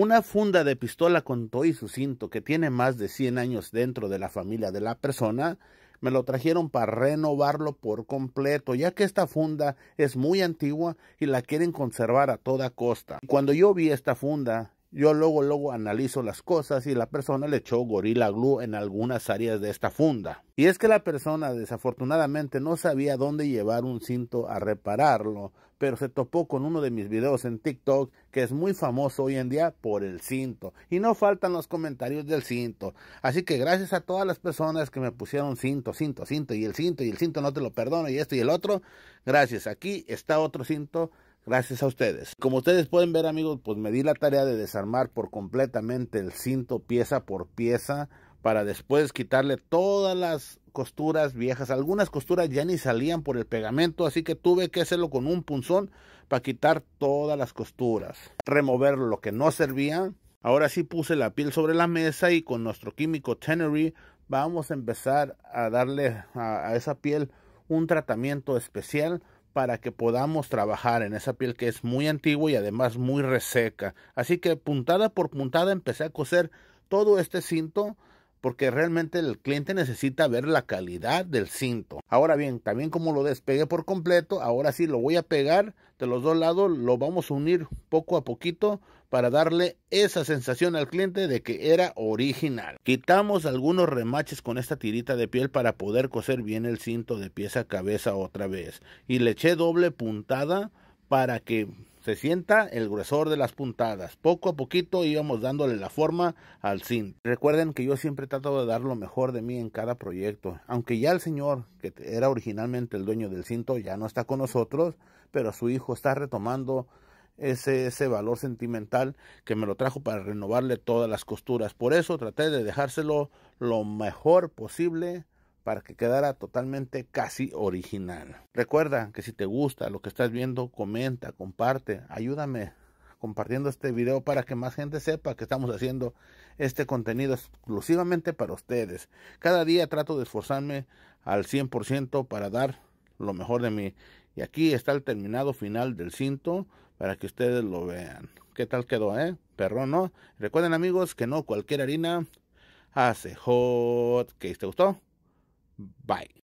Una funda de pistola con Toy Sucinto su cinto que tiene más de 100 años dentro de la familia de la persona, me lo trajeron para renovarlo por completo, ya que esta funda es muy antigua y la quieren conservar a toda costa. Cuando yo vi esta funda, yo luego, luego analizo las cosas y la persona le echó gorila glue en algunas áreas de esta funda. Y es que la persona desafortunadamente no sabía dónde llevar un cinto a repararlo, pero se topó con uno de mis videos en TikTok que es muy famoso hoy en día por el cinto. Y no faltan los comentarios del cinto. Así que gracias a todas las personas que me pusieron cinto, cinto, cinto y el cinto y el cinto no te lo perdono y esto y el otro. Gracias. Aquí está otro cinto gracias a ustedes. Como ustedes pueden ver amigos, pues me di la tarea de desarmar por completamente el cinto pieza por pieza para después quitarle todas las costuras viejas. Algunas costuras ya ni salían por el pegamento, así que tuve que hacerlo con un punzón para quitar todas las costuras. Remover lo que no servía. Ahora sí puse la piel sobre la mesa y con nuestro químico Tenery vamos a empezar a darle a esa piel un tratamiento especial para que podamos trabajar en esa piel que es muy antigua y además muy reseca. Así que puntada por puntada empecé a coser todo este cinto porque realmente el cliente necesita ver la calidad del cinto. Ahora bien, también como lo despegué por completo, ahora sí lo voy a pegar de los dos lados, lo vamos a unir poco a poquito para darle esa sensación al cliente de que era original. Quitamos algunos remaches con esta tirita de piel para poder coser bien el cinto de pieza a cabeza otra vez y le eché doble puntada para que se sienta el gruesor de las puntadas. Poco a poquito íbamos dándole la forma al cinto. Recuerden que yo siempre trato de dar lo mejor de mí en cada proyecto. Aunque ya el señor, que era originalmente el dueño del cinto, ya no está con nosotros, pero su hijo está retomando ese, ese valor sentimental que me lo trajo para renovarle todas las costuras. Por eso traté de dejárselo lo mejor posible para que quedara totalmente casi original. Recuerda que si te gusta lo que estás viendo, comenta, comparte, ayúdame compartiendo este video para que más gente sepa que estamos haciendo este contenido exclusivamente para ustedes. Cada día trato de esforzarme al 100% para dar lo mejor de mí. Y aquí está el terminado final del cinto para que ustedes lo vean. ¿Qué tal quedó, eh? Perro, ¿no? Recuerden amigos que no cualquier harina hace hot cakes. ¿Te gustó? Bye.